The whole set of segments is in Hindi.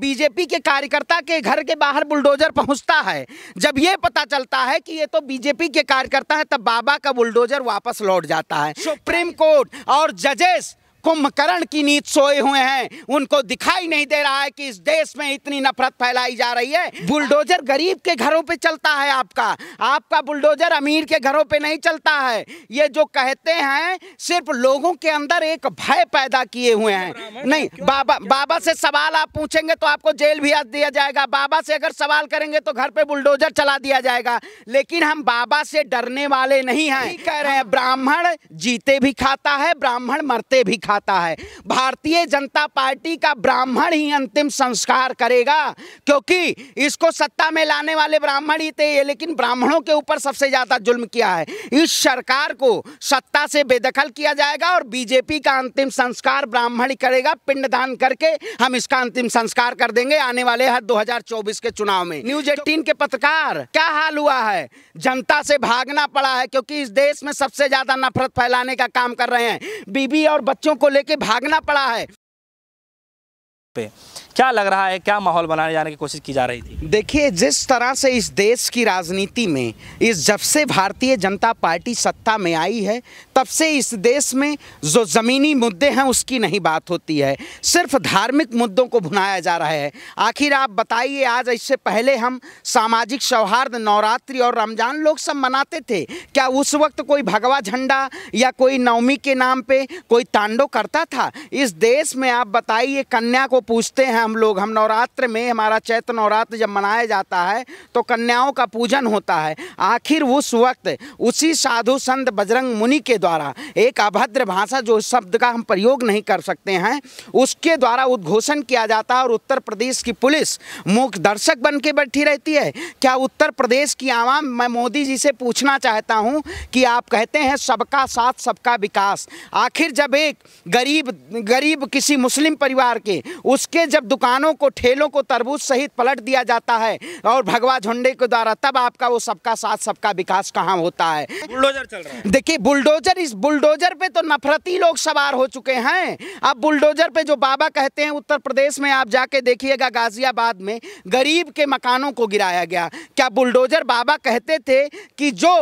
बीजेपी के कार्यकर्ता के घर के बाहर बुलडोजर पहुंचता है जब ये पता चलता है कि ये तो बीजेपी के कार्यकर्ता है तब बाबा का बुलडोजर वापस लौट जाता है सुप्रीम कोर्ट और जजेस कुंभकर्ण की नींद सोए हुए हैं उनको दिखाई नहीं दे रहा है कि इस देश में इतनी नफरत फैलाई जा रही है बुलडोजर गरीब के घरों पे चलता है आपका आपका बुलडोजर अमीर के घरों पे नहीं चलता है ये जो कहते हैं सिर्फ लोगों के अंदर एक भय पैदा किए हुए हैं नहीं बाबा बाबा से सवाल आप पूछेंगे तो आपको जेल भी दिया जाएगा बाबा से अगर सवाल करेंगे तो घर पे बुलडोजर चला दिया जाएगा लेकिन हम बाबा से डरने वाले नहीं है कह रहे हैं ब्राह्मण जीते भी खाता है ब्राह्मण मरते भी खाता आता है भारतीय जनता पार्टी का ब्राह्मण ही अंतिम संस्कार करेगा क्योंकि इसको सत्ता में लाने वाले ब्राह्मण ही थे लेकिन ब्राह्मणों के ऊपर सबसे ज़्यादा जुल्म किया है इस सरकार को सत्ता से बेदखल किया जाएगा और बीजेपी का अंतिम संस्कार ब्राह्मण करेगा पिंडदान करके हम इसका अंतिम संस्कार कर देंगे आने वाले हर दो के चुनाव में न्यूज एटीन के पत्रकार क्या हाल हुआ है जनता से भागना पड़ा है क्योंकि इस देश में सबसे ज्यादा नफरत फैलाने का काम कर रहे हैं बीबी और बच्चों को को लेके भागना पड़ा है पे क्या लग रहा है क्या माहौल बनाने जाने की कोशिश की जा रही थी देखिए जिस तरह से इस देश की राजनीति में इस जब से भारतीय जनता पार्टी सत्ता में आई है तब से इस देश में जो ज़मीनी मुद्दे हैं उसकी नहीं बात होती है सिर्फ धार्मिक मुद्दों को भुनाया जा रहा है आखिर आप बताइए आज इससे पहले हम सामाजिक सौहार्द नवरात्रि और रमज़ान लोग सब मनाते थे क्या उस वक्त कोई भगवा झंडा या कोई नवमी के नाम पे कोई तांडव करता था इस देश में आप बताइए कन्या को पूछते हैं हम लोग हम नवरात्र में हमारा चैत्र नवरात्र जब मनाया जाता है तो कन्याओं का पूजन होता है आखिर उस वक्त उसी साधु संत बजरंग मुनि के द्वारा एक अभद्र भाषा जो शब्द का हम प्रयोग नहीं कर सकते हैं उसके द्वारा उद्घोषण किया जाता है और उत्तर प्रदेश की पुलिस मुख दर्शक बन के बैठी रहती है क्या उत्तर प्रदेश की आवाम मैं मोदी जी से पूछना चाहता हूँ कि आप कहते हैं सबका साथ सबका विकास आखिर जब एक गरीब गरीब किसी मुस्लिम परिवार के उसके जब दुकानों को ठेलों को तरबूज सहित पलट दिया जाता है और भगवा झंडे के द्वारा तब आपका वो सबका साथ सबका विकास कहाँ होता है बुलडोजर चल रहा है देखिए बुलडोजर सर इस बुलडोजर पे तो नफरती लोग सवार हो चुके हैं अब बुलडोजर पे जो बाबा कहते हैं उत्तर प्रदेश में आप जाके देखिएगा गाजियाबाद में गरीब के मकानों को गिराया गया क्या बुलडोजर बाबा कहते थे कि जो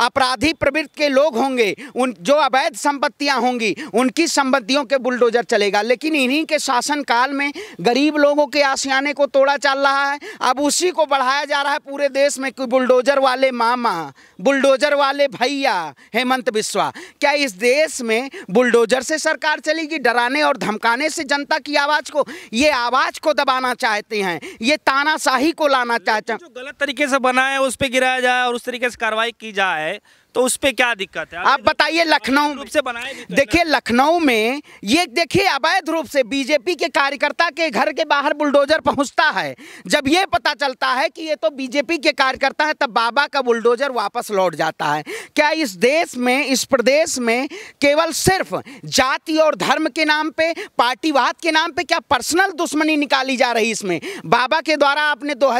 अपराधी प्रवृत्ति के लोग होंगे उन जो अवैध संपत्तियां होंगी उनकी संपत्तियों के बुलडोजर चलेगा लेकिन इन्हीं के शासनकाल में गरीब लोगों के आसियाने को तोड़ा चल रहा है अब उसी को बढ़ाया जा रहा है पूरे देश में कि बुलडोजर वाले मामा बुलडोजर वाले भैया हेमंत बिस्वा क्या इस देश में बुलडोजर से सरकार चलेगी डराने और धमकाने से जनता की आवाज़ को ये आवाज़ को दबाना चाहते हैं ये तानाशाही को लाना चाहते हैं जो गलत तरीके से बनाए उस पर गिराया जाए और उस तरीके से कार्रवाई की जाए Okay. तो उस पर क्या दिक्कत है आप बताइए लखनऊ रूप से बनाए देखिए लखनऊ में ये देखिए अवैध रूप से बीजेपी के कार्यकर्ता के घर के बाहर बुलडोजर पहुंचता है जब ये पता चलता है कि ये तो बीजेपी के कार्यकर्ता है तब बाबा का बुलडोजर वापस लौट जाता है क्या इस देश में इस प्रदेश में केवल सिर्फ जाति और धर्म के नाम पर पार्टीवाद के नाम पर क्या पर्सनल दुश्मनी निकाली जा रही इसमें बाबा के द्वारा आपने दो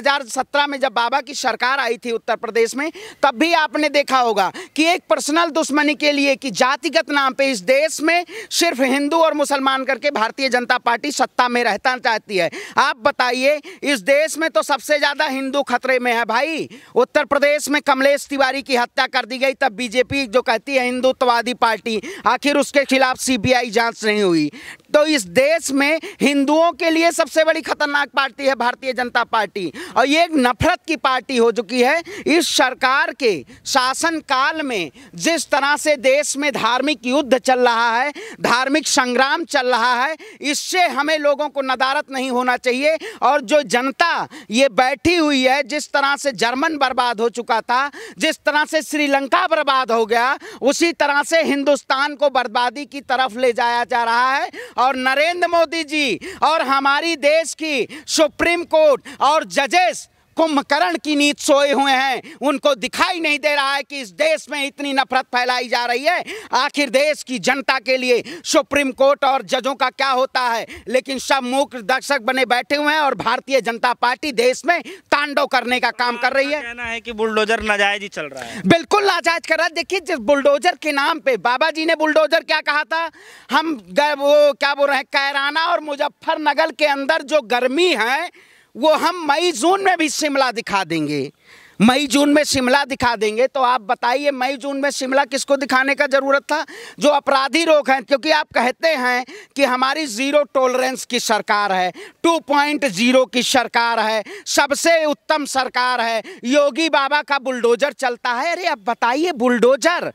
में जब बाबा की सरकार आई थी उत्तर प्रदेश में तब भी आपने देखा होगा कि एक पर्सनल दुश्मनी के लिए कि जातिगत नाम पे इस देश में सिर्फ हिंदू और मुसलमान करके भारतीय जनता पार्टी सत्ता में रहता चाहती है आप बताइए इस देश में तो सबसे ज़्यादा हिंदू खतरे में है भाई उत्तर प्रदेश में कमलेश तिवारी की हत्या कर दी गई तब बीजेपी जो कहती है हिंदुत्ववादी पार्टी आखिर उसके खिलाफ सी जांच नहीं हुई तो इस देश में हिंदुओं के लिए सबसे बड़ी खतरनाक पार्टी है भारतीय जनता पार्टी और ये एक नफरत की पार्टी हो चुकी है इस सरकार के शासनकाल में जिस तरह से देश में धार्मिक युद्ध चल रहा है धार्मिक संग्राम चल रहा है इससे हमें लोगों को नदारत नहीं होना चाहिए और जो जनता ये बैठी हुई है जिस तरह से जर्मन बर्बाद हो चुका था जिस तरह से श्रीलंका बर्बाद हो गया उसी तरह से हिंदुस्तान को बर्बादी की तरफ ले जाया जा रहा है और नरेंद्र मोदी जी और हमारी देश की सुप्रीम कोर्ट और जजेस कुंभकर्ण की नींद सोए हुए हैं उनको दिखाई नहीं दे रहा है कि इस देश में इतनी नफरत फैलाई जा रही है आखिर देश की जनता के लिए सुप्रीम कोर्ट और जजों का क्या होता है लेकिन सब मूक दर्शक बने बैठे हुए हैं और भारतीय जनता पार्टी देश में तांडव करने का काम कर रही है कहना है कि बुलडोजर नाजायज ही चल रहा है बिल्कुल नाजायज कर रहा है देखिए जिस बुलडोजर के नाम पे बाबा जी ने बुलडोजर क्या कहा था हम वो क्या बोल रहे हैं कैराना और मुजफ्फरनगर के अंदर जो गर्मी है वो हम मई जून में भी शिमला दिखा देंगे मई जून में शिमला दिखा देंगे तो आप बताइए मई जून में शिमला किसको दिखाने का ज़रूरत था जो अपराधी लोग हैं क्योंकि आप कहते हैं कि हमारी ज़ीरो टॉलरेंस की सरकार है टू पॉइंट जीरो की सरकार है सबसे उत्तम सरकार है योगी बाबा का बुलडोजर चलता है अरे अब बताइए बुलडोजर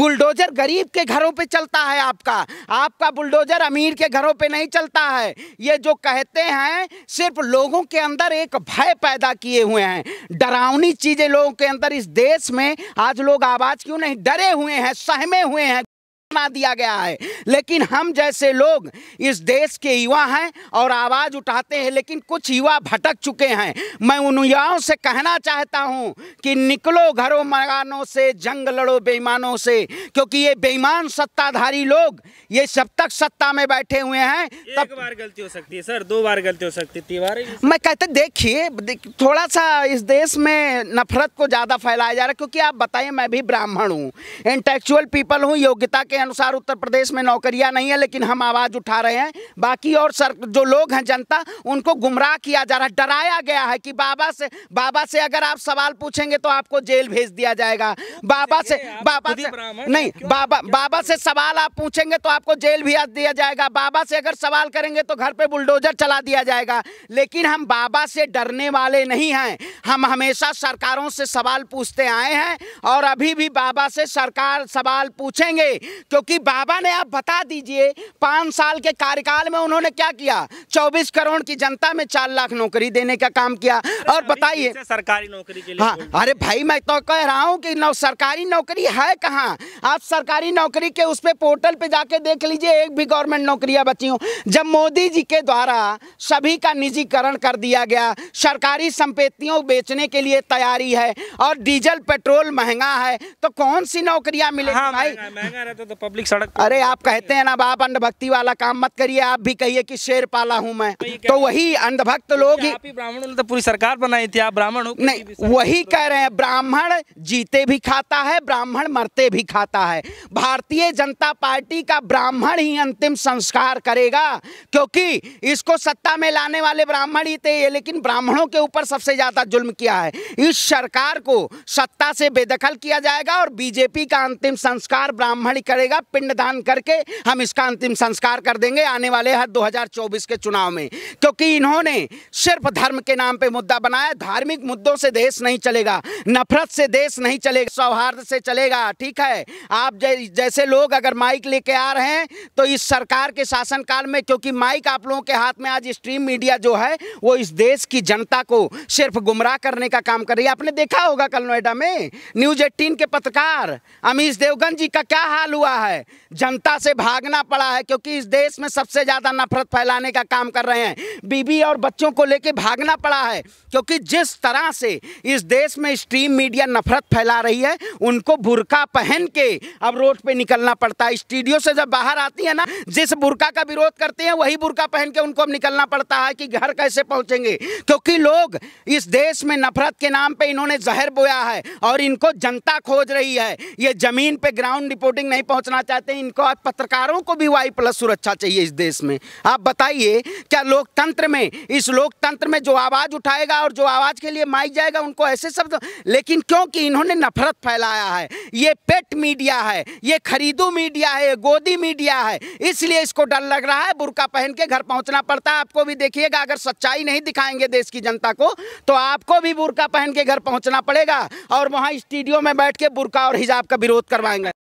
बुलडोजर गरीब के घरों पे चलता है आपका आपका बुलडोजर अमीर के घरों पे नहीं चलता है ये जो कहते हैं सिर्फ लोगों के अंदर एक भय पैदा किए हुए हैं डरावनी चीज़ें लोगों के अंदर इस देश में आज लोग आवाज़ क्यों नहीं डरे हुए हैं सहमे हुए हैं बना दिया गया है लेकिन हम जैसे लोग इस देश के युवा हैं और आवाज़ उठाते हैं लेकिन कुछ युवा भटक चुके हैं मैं उन युवाओं से कहना चाहता हूँ कि निकलो घरों मकानों से जंग लड़ो बेईमानों से क्योंकि ये बेईमान सत्ताधारी लोग ये सब तक सत्ता में बैठे हुए हैं तब एक बार गलती हो सकती है सर दो बार गलती हो सकती है बार मैं कहते देखिए थोड़ा सा इस देश में नफरत को ज़्यादा फैलाया जा रहा है क्योंकि आप बताइए मैं भी ब्राह्मण हूँ इंटेक्चुअल पीपल हूँ योग्यता के अनुसार उत्तर प्रदेश में नौकरियां नहीं है लेकिन हम आवाज़ उठा रहे हैं बाकी और सर जो लोग हैं जनता उनको गुमराह किया जा रहा है डराया गया है कि बाबा से बाबा से अगर आप सवाल पूछेंगे तो आपको जेल भेज दिया जाएगा बाबा से बाबा से नहीं बाबा बाबा से सवाल आप पूछेंगे तो आपको जेल भी दिया जाएगा बाबा से अगर सवाल करेंगे तो घर पे बुलडोजर चला दिया जाएगा लेकिन हम बाबा से डरने वाले नहीं हैं हम हमेशा सरकारों से सवाल पूछते आए हैं और अभी भी बाबा से सरकार सवाल पूछेंगे क्योंकि बाबा ने आप बता दीजिए पाँच साल के कार्यकाल में उन्होंने क्या किया चौबीस करोड़ की जनता में चार लाख नौकरी देने का काम किया और बताइए सरकारी नौकरी के लिए हाँ अरे भाई मैं तो कह रहा हूँ कि नौ सरकारी नौकरी है कहाँ आप सरकारी नौकरी के उस पर पोर्टल पे जाके देख लीजिए एक भी गवर्नमेंट नौकरियाँ बची हूँ जब मोदी जी के द्वारा सभी का निजीकरण कर दिया गया सरकारी संपत्तियों बेचने के लिए तैयारी है और डीजल पेट्रोल महंगा है तो कौन सी नौकरियाँ मिलेगी हाँ, भाई महंगा रहता तो पब्लिक सड़क अरे आप कहते हैं ना आप अंधभक्ति वाला काम मत करिए आप भी कहिए कि शेर पाला हूँ मैं तो, तो वही अंधभक्त तो लोग ही ब्राह्मण तो पूरी सरकार बनाई थी आप ब्राह्मण हो नहीं वही कह रहे हैं ब्राह्मण जीते भी खाता है ब्राह्मण मरते भी खाता है भारतीय जनता पार्टी का ब्राह्मण ही अंतिम संस्कार करेगा क्योंकि इसको सत्ता में लाने वाले ब्राह्मण ही थे लेकिन ब्राह्मणों के ऊपर सबसे ज्यादा जुल्म किया है इस सरकार को सत्ता से बेदखल किया जाएगा और बीजेपी का अंतिम संस्कार ब्राह्मण करेगा जाएगा पिंडदान करके हम इसका अंतिम संस्कार कर देंगे आने वाले हर 2024 के चुनाव में क्योंकि इन्होंने सिर्फ धर्म के नाम पे मुद्दा बनाया धार्मिक मुद्दों से देश नहीं चलेगा नफरत से देश नहीं चलेगा सौहार्द से चलेगा ठीक है आप जैसे लोग अगर माइक लेके आ रहे हैं तो इस सरकार के शासनकाल में क्योंकि माइक आप लोगों के हाथ में आज स्ट्रीम मीडिया जो है वो इस देश की जनता को सिर्फ गुमराह करने का काम कर रही है आपने देखा होगा कल नोएडा में न्यूज एटीन के पत्रकार अमीश देवगन जी का क्या हाल हुआ पड़ा है जनता से भागना पड़ा है क्योंकि इस देश में सबसे ज़्यादा नफरत फैलाने का काम कर रहे हैं बीबी और बच्चों को लेके भागना पड़ा है क्योंकि जिस तरह से इस देश में स्ट्रीम मीडिया नफरत फैला रही है उनको बुरका पहन के अब रोड पे निकलना पड़ता है स्टूडियो से जब बाहर आती है ना जिस बुरका का विरोध करते हैं वही बुरका पहन के उनको अब निकलना पड़ता है कि घर कैसे पहुँचेंगे क्योंकि लोग इस देश में नफरत के नाम पर इन्होंने जहर बोया है और इनको जनता खोज रही है ये ज़मीन पर ग्राउंड रिपोर्टिंग नहीं पहुँच पहुंचना चाहते हैं इनको आप पत्रकारों को भी वाई प्लस सुरक्षा चाहिए इस देश में आप बताइए क्या लोकतंत्र में इस लोकतंत्र में जो आवाज़ उठाएगा और जो आवाज़ के लिए माई जाएगा उनको ऐसे शब्द लेकिन क्योंकि इन्होंने नफरत फैलाया है ये पेट मीडिया है ये खरीदू मीडिया है ये गोदी मीडिया है इसलिए इसको डर लग रहा है बुरका पहन के घर पहुँचना पड़ता है आपको भी देखिएगा अगर सच्चाई नहीं दिखाएंगे देश की जनता को तो आपको भी बुरका पहन के घर पहुँचना पड़ेगा और वहाँ स्टूडियो में बैठ के बुरका और हिजाब का विरोध करवाएंगे